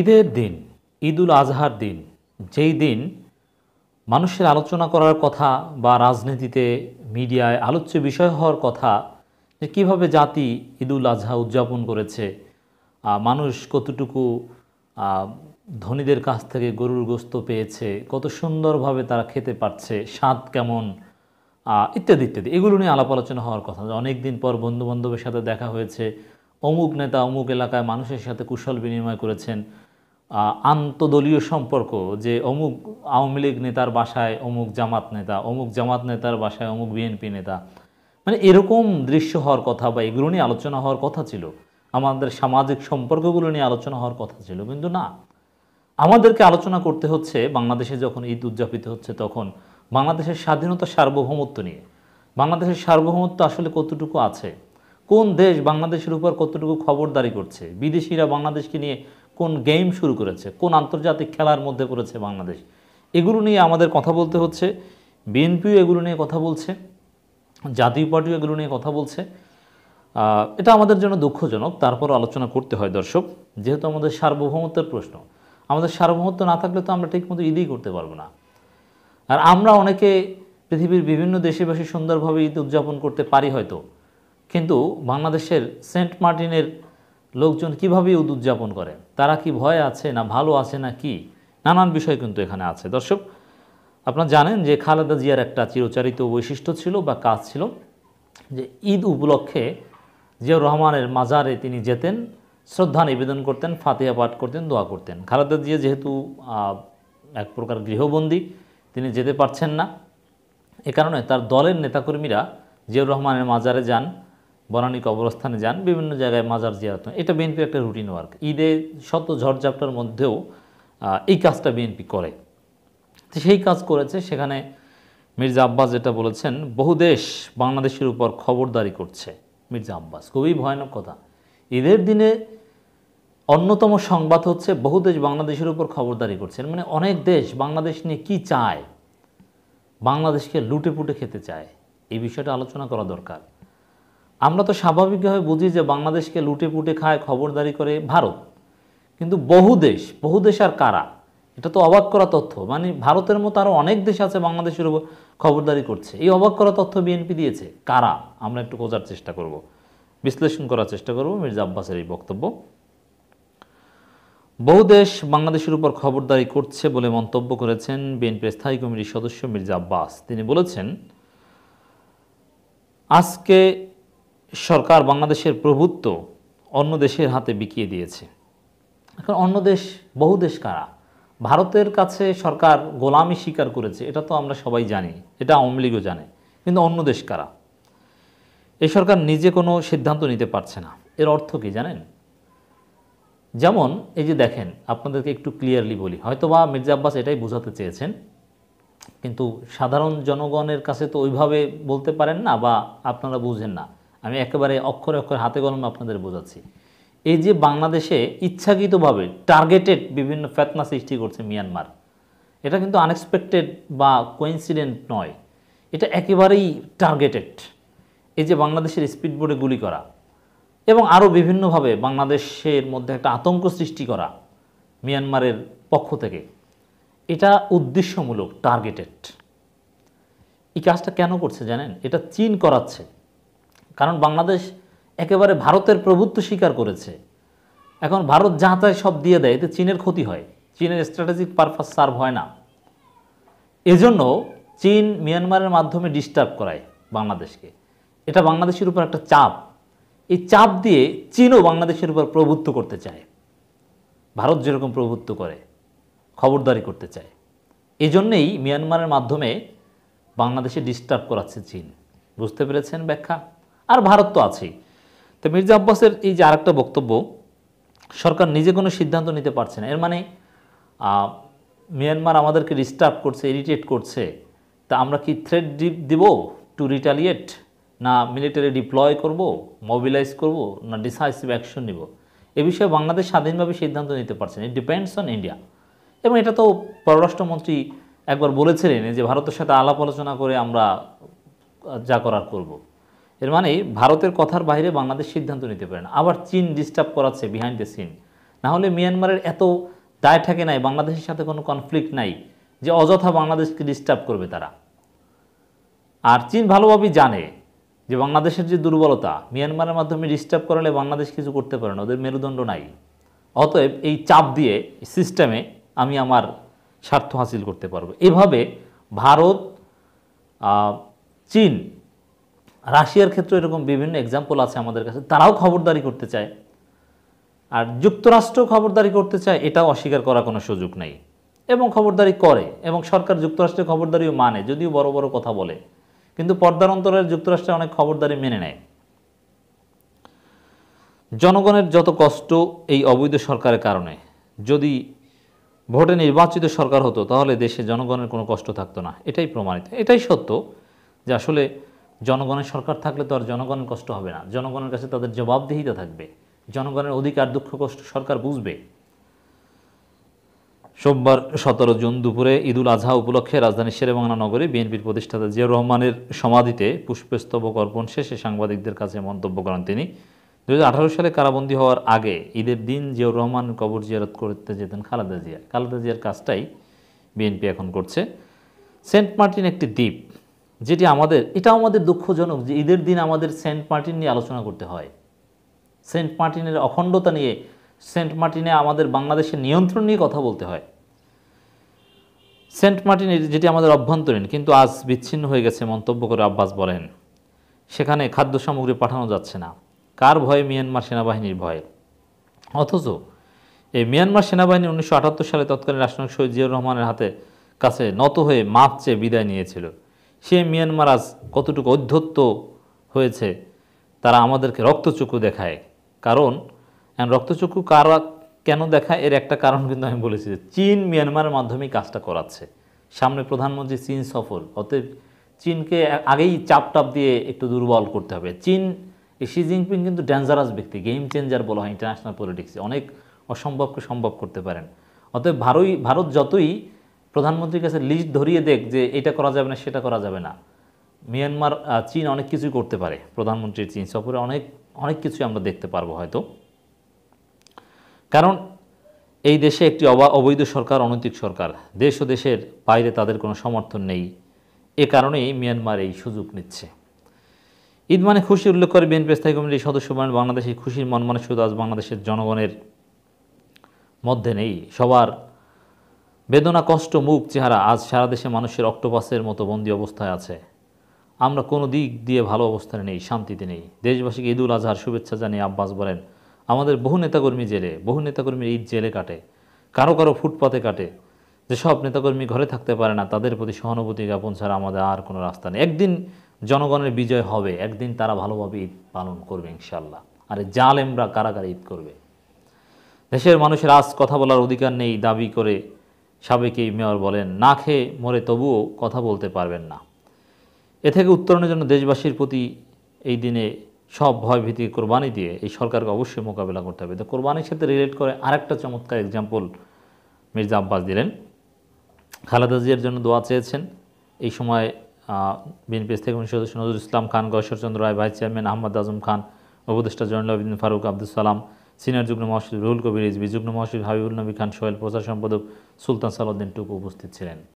ঈদের দিন ঈদুল আজহার দিন যেই দিন মানুষের আলোচনা করার কথা বা রাজনীতিতে মিডিয়ায় আলোচ্য বিষয় হওয়ার কথা যে কীভাবে জাতি ঈদুল আজহা উদযাপন করেছে মানুষ কতটুকু ধনীদের কাছ থেকে গরুর গোস্ত পেয়েছে কত সুন্দরভাবে তারা খেতে পারছে স্বাদ কেমন ইত্যাদি ইত্যাদি এগুলো নিয়ে আলাপ আলোচনা হওয়ার কথা অনেক দিন পর বন্ধুবান্ধবের সাথে দেখা হয়েছে অমুক নেতা অমুক এলাকায় মানুষের সাথে কুশল বিনিময় করেছেন আন্তদলীয় সম্পর্ক যে অমুক আওয়ামী লীগ নেতার বাসায় অমুক জামাত নেতা অমুক জামাত নেতার বাসায় অমুক বিএনপি নেতা মানে এরকম দৃশ্য হওয়ার কথা বা এগুলো নিয়ে আলোচনা হওয়ার কথা ছিল আমাদের সামাজিক সম্পর্কগুলো নিয়ে আলোচনা হওয়ার কথা ছিল কিন্তু না আমাদেরকে আলোচনা করতে হচ্ছে বাংলাদেশে যখন ঈদ উদযাপিত হচ্ছে তখন বাংলাদেশের স্বাধীনতা সার্বভৌমত্ব নিয়ে বাংলাদেশের সার্বভৌমত্ব আসলে কতটুকু আছে কোন দেশ বাংলাদেশের উপর কতটুকু খবরদারি করছে বিদেশিরা বাংলাদেশকে নিয়ে কোন গেম শুরু করেছে কোন আন্তর্জাতিক খেলার মধ্যে পড়েছে বাংলাদেশ এগুলো নিয়ে আমাদের কথা বলতে হচ্ছে বিএনপিও এগুলো নিয়ে কথা বলছে জাতীয় পার্টিও এগুলো নিয়ে কথা বলছে এটা আমাদের জন্য দুঃখজনক তারপর আলোচনা করতে হয় দর্শক যেহেতু আমাদের সার্বভৌমত্বের প্রশ্ন আমাদের সার্বভৌমত্ব না থাকলে তো আমরা ঠিকমতো ঈদই করতে পারবো না আর আমরা অনেকে পৃথিবীর বিভিন্ন দেশে বেশি সুন্দরভাবে ঈদ উদযাপন করতে পারি হয়তো কিন্তু বাংলাদেশের সেন্ট মার্টিনের লোকজন কীভাবে ঈদ উদযাপন করে তারা কি ভয় আছে না ভালো আছে না কি নানান বিষয় কিন্তু এখানে আছে দর্শক আপনারা জানেন যে খালেদা জিয়ার একটা চিরচারিত বৈশিষ্ট্য ছিল বা কাজ ছিল যে ঈদ উপলক্ষে জিয়াউর রহমানের মাজারে তিনি যেতেন শ্রদ্ধা নিবেদন করতেন ফাতিহা পাঠ করতেন দোয়া করতেন খালেদা জিয়া যেহেতু এক প্রকার গৃহবন্দী তিনি যেতে পারছেন না এ কারণে তার দলের নেতাকর্মীরা জিয়াউর রহমানের মাজারে যান বনানী কবরস্থানে যান বিভিন্ন জায়গায় মাজার জিয়ারত এটা বিএনপির একটা রুটিন ওয়ার্ক ঈদে শত ঝড়ঝাপটার মধ্যেও এই কাজটা বিএনপি করে সেই কাজ করেছে সেখানে মির্জা আব্বাস যেটা বলেছেন বহু দেশ বাংলাদেশের উপর খবরদারি করছে মির্জা আব্বাস খুবই ভয়ানক কথা ঈদের দিনে অন্যতম সংবাদ হচ্ছে বহু দেশ বাংলাদেশের উপর খবরদারি করছেন মানে অনেক দেশ বাংলাদেশ নিয়ে কি চায় বাংলাদেশকে লুটে পুটে খেতে চায় এই বিষয়টা আলোচনা করা দরকার আমরা তো স্বাভাবিকভাবে বুঝি যে বাংলাদেশকে লুটে পুটে খায় খবরদারি করে ভারত কিন্তু বহু দেশ বহু দেশ আর কারা এটা তো অবাক করা তথ্য মানে ভারতের মতো আরও অনেক দেশ আছে বাংলাদেশের উপর খবরদারি করছে এই অবাক করা তথ্য বিএনপি দিয়েছে কারা আমরা একটু খোঁজার চেষ্টা করব বিশ্লেষণ করার চেষ্টা করব মির্জা আব্বাসের এই বক্তব্য বহু দেশ বাংলাদেশের উপর খবরদারি করছে বলে মন্তব্য করেছেন বিএনপির স্থায়ী কমিটির সদস্য মির্জা আব্বাস তিনি বলেছেন আজকে সরকার বাংলাদেশের প্রভুত্ব অন্য দেশের হাতে বিকিয়ে দিয়েছে এখন অন্য দেশ বহু দেশ কারা ভারতের কাছে সরকার গোলামি স্বীকার করেছে এটা তো আমরা সবাই জানি এটা আওয়ামী লীগও জানে কিন্তু অন্য দেশ কারা এই সরকার নিজে কোনো সিদ্ধান্ত নিতে পারছে না এর অর্থ কি জানেন যেমন এই যে দেখেন আপনাদেরকে একটু ক্লিয়ারলি বলি হয়তোবা মির্জা আব্বাস এটাই বোঝাতে চেয়েছেন কিন্তু সাধারণ জনগণের কাছে তো ওইভাবে বলতে পারেন না বা আপনারা বুঝেন না আমি একেবারে অক্ষরে অক্ষরে হাতে কলমে আপনাদের বোঝাচ্ছি এই যে বাংলাদেশে ইচ্ছাকৃতভাবে টার্গেটেড বিভিন্ন ফেতনা সৃষ্টি করছে মিয়ানমার এটা কিন্তু আনএক্সপেক্টেড বা কোইন্সিডেন্ট নয় এটা একেবারেই টার্গেটেড এই যে বাংলাদেশের স্পিডবোর্ডে গুলি করা এবং আরও বিভিন্নভাবে বাংলাদেশের মধ্যে একটা আতঙ্ক সৃষ্টি করা মিয়ানমারের পক্ষ থেকে এটা উদ্দেশ্যমূলক টার্গেটেড এই কাজটা কেন করছে জানেন এটা চীন করাচ্ছে কারণ বাংলাদেশ একেবারে ভারতের প্রভুত্ব স্বীকার করেছে এখন ভারত যা তাই সব দিয়ে দেয় এতে চীনের ক্ষতি হয় চীনের স্ট্র্যাটেজিক পারপাস সার্ভ হয় না এজন্য চীন মিয়ানমারের মাধ্যমে ডিস্টার্ব করায় বাংলাদেশকে এটা বাংলাদেশের উপর একটা চাপ এই চাপ দিয়ে চীনও বাংলাদেশের উপর প্রভুত্ব করতে চায় ভারত যেরকম প্রভুত্ব করে খবরদারি করতে চায় এজন্যেই মিয়ানমারের মাধ্যমে বাংলাদেশে ডিস্টার্ব করাচ্ছে চীন বুঝতে পেরেছেন ব্যাখ্যা আর ভারত তো আছেই তো মির্জা আব্বাসের এই যে আরেকটা বক্তব্য সরকার নিজে কোনো সিদ্ধান্ত নিতে পারছে না এর মানে মিয়ানমার আমাদেরকে ডিস্টার্ব করছে ইরিটেট করছে তা আমরা কি ডিপ দিব টু রিটালিয়েট না মিলিটারি ডিপ্লয় করব মোবিলাইজ করব না ডিসাইসিভ অ্যাকশন নিব এ বিষয়ে বাংলাদেশ স্বাধীনভাবে সিদ্ধান্ত নিতে পারছে না ইট ডিপেন্ডস অন ইন্ডিয়া এবং এটা তো পররাষ্ট্রমন্ত্রী একবার বলেছিলেন যে ভারতের সাথে আলাপ আলোচনা করে আমরা যা করার করবো এর মানে ভারতের কথার বাইরে বাংলাদেশ সিদ্ধান্ত নিতে পারে না আবার চীন ডিস্টার্ব করাচ্ছে বিহাইন্ড দ্য সিন না হলে মিয়ানমারের এত দায় থাকে নাই বাংলাদেশের সাথে কোনো কনফ্লিক্ট নাই যে অযথা বাংলাদেশকে ডিস্টার্ব করবে তারা আর চীন ভালোভাবেই জানে যে বাংলাদেশের যে দুর্বলতা মিয়ানমারের মাধ্যমে ডিস্টার্ব করালে বাংলাদেশ কিছু করতে পারে না ওদের মেরুদণ্ড নাই অতএব এই চাপ দিয়ে সিস্টেমে আমি আমার স্বার্থ হাসিল করতে পারবো এভাবে ভারত চীন রাশিয়ার ক্ষেত্রে এরকম বিভিন্ন এক্সাম্পল আছে আমাদের কাছে তারাও খবরদারি করতে চায় আর যুক্তরাষ্ট্র খবরদারি করতে চায় এটা অস্বীকার করা কোনো সুযোগ নেই এবং খবরদারি করে এবং সরকার যুক্তরাষ্ট্রের খবরদারিও মানে যদিও বড় বড় কথা বলে কিন্তু পর্দার অন্তরের যুক্তরাষ্ট্রে অনেক খবরদারি মেনে নেয় জনগণের যত কষ্ট এই অবৈধ সরকারের কারণে যদি ভোটে নির্বাচিত সরকার হতো তাহলে দেশে জনগণের কোনো কষ্ট থাকতো না এটাই প্রমাণিত এটাই সত্য যে আসলে জনগণের সরকার থাকলে তো আর জনগণের কষ্ট হবে না জনগণের কাছে তাদের জবাবদিহিতা থাকবে জনগণের অধিকার দুঃখ কষ্ট সরকার বুঝবে সোমবার সতেরো জুন দুপুরে ঈদুল আজহা উপলক্ষে রাজধানী শেরেবাংলা নগরে বিএনপির প্রতিষ্ঠাতা জিয়াউর রহমানের সমাধিতে পুষ্পস্তবক অর্পণ শেষে সাংবাদিকদের কাছে মন্তব্য করেন তিনি দু সালে কারাবন্দি হওয়ার আগে ঈদের দিন জিয়াউর রহমান কবর জিয়ারত করতে যেতেন খালেদা জিয়া খালেদা জিয়ার কাজটাই বিএনপি এখন করছে সেন্ট মার্টিন একটি দ্বীপ যেটি আমাদের এটা আমাদের দুঃখজনক যে ঈদের দিন আমাদের সেন্ট মার্টিন নিয়ে আলোচনা করতে হয় সেন্ট মার্টিনের অখণ্ডতা নিয়ে সেন্ট মার্টিনে আমাদের বাংলাদেশের নিয়ন্ত্রণ নিয়ে কথা বলতে হয় সেন্ট মার্টিন যেটি আমাদের অভ্যন্তরীণ কিন্তু আজ বিচ্ছিন্ন হয়ে গেছে মন্তব্য করে আব্বাস বলেন সেখানে খাদ্য সামগ্রী পাঠানো যাচ্ছে না কার ভয়ে মিয়ানমার সেনাবাহিনীর ভয়ে অথচ এই মিয়ানমার সেনাবাহিনী উনিশশো সালে তৎকালীন রাষ্ট্রনায়ক শহীদ জিয়াউর রহমানের হাতে কাছে নত হয়ে মাপ চেয়ে বিদায় নিয়েছিল সে মিয়ানমার আজ কতটুকু অধ্যত্ত হয়েছে তারা আমাদেরকে রক্তচক্ষু দেখায় কারণ রক্তচক্ষু কারা কেন দেখায় এর একটা কারণ কিন্তু আমি বলেছি যে চীন মিয়ানমারের মাধ্যমেই কাজটা করাচ্ছে সামনে প্রধানমন্ত্রী চীন সফর অতএব চীনকে আগেই চাপ টাপ দিয়ে একটু দুর্বল করতে হবে চীন শি জিনপিং কিন্তু ড্যাঞ্জারাস ব্যক্তি গেম চেঞ্জার বলা হয় ইন্টারন্যাশনাল পলিটিক্সে অনেক অসম্ভবকে সম্ভব করতে পারেন অতএব ভারত ভারত যতই প্রধানমন্ত্রীর কাছে লিস্ট ধরিয়ে দেখ যে এটা করা যাবে না সেটা করা যাবে না মিয়ানমার চীন অনেক কিছুই করতে পারে প্রধানমন্ত্রীর চীন সফরে অনেক অনেক কিছুই আমরা দেখতে পারবো হয়তো কারণ এই দেশে একটি অবৈধ সরকার অনৈতিক সরকার দেশ ও দেশের বাইরে তাদের কোনো সমর্থন নেই এ কারণেই মিয়ানমার এই সুযোগ নিচ্ছে ঈদ মানে খুশি উল্লেখ করে বিএনপি স্থায়ী কমিটির সদস্য বাংলাদেশে বাংলাদেশের খুশির মন শুধু আজ বাংলাদেশের জনগণের মধ্যে নেই সবার বেদনা কষ্ট মুখ চেহারা আজ সারা দেশে মানুষের অক্টোপাসের মতো বন্দী অবস্থায় আছে আমরা কোনো দিক দিয়ে ভালো অবস্থানে নেই শান্তিতে নেই দেশবাসীকে ঈদুল আজহার শুভেচ্ছা জানিয়ে আব্বাস বলেন আমাদের বহু নেতাকর্মী জেলে বহু নেতাকর্মীর ঈদ জেলে কাটে কারো কারো ফুটপাতে কাটে যেসব নেতাকর্মী ঘরে থাকতে পারে না তাদের প্রতি সহানুভূতি জ্ঞাপন ছাড়া আমাদের আর কোনো রাস্তা নেই একদিন জনগণের বিজয় হবে একদিন তারা ভালোভাবে ঈদ পালন করবে ইনশাল্লাহ আরে জালেমরা কারাগারে ঈদ করবে দেশের মানুষের আজ কথা বলার অধিকার নেই দাবি করে সাবেক এই মেয়র বলেন না খেয়ে মরে তবুও কথা বলতে পারবেন না এ থেকে উত্তরণের জন্য দেশবাসীর প্রতি এই দিনে সব ভয় ভীতি কোরবানি দিয়ে এই সরকারকে অবশ্যই মোকাবিলা করতে হবে তো কোরবানির সাথে রিলেট করে আরেকটা চমৎকার এক্সাম্পল মির্জা আব্বাস দিলেন খালেদা জিয়ার জন্য দোয়া চেয়েছেন এই সময় বিএনপি থেকে উনিশ সদস্য নজরুল ইসলাম খান গশ্বরচন্দ্র রায় ভাইস চেয়ারম্যান আহমদ আজম খান উপদেষ্টা জয়নুল আবিদিন ফারুক আব্দুল সালাম সিনিয়র যুগ্ম মহাসচিব রুহুল কবির রিজবি যুগ্ম মহাসচিব হাবিবুল নবী খান সোহেল প্রচার সম্পাদক সুলতান সালুদ্দিন টুকু উপস্থিত ছিলেন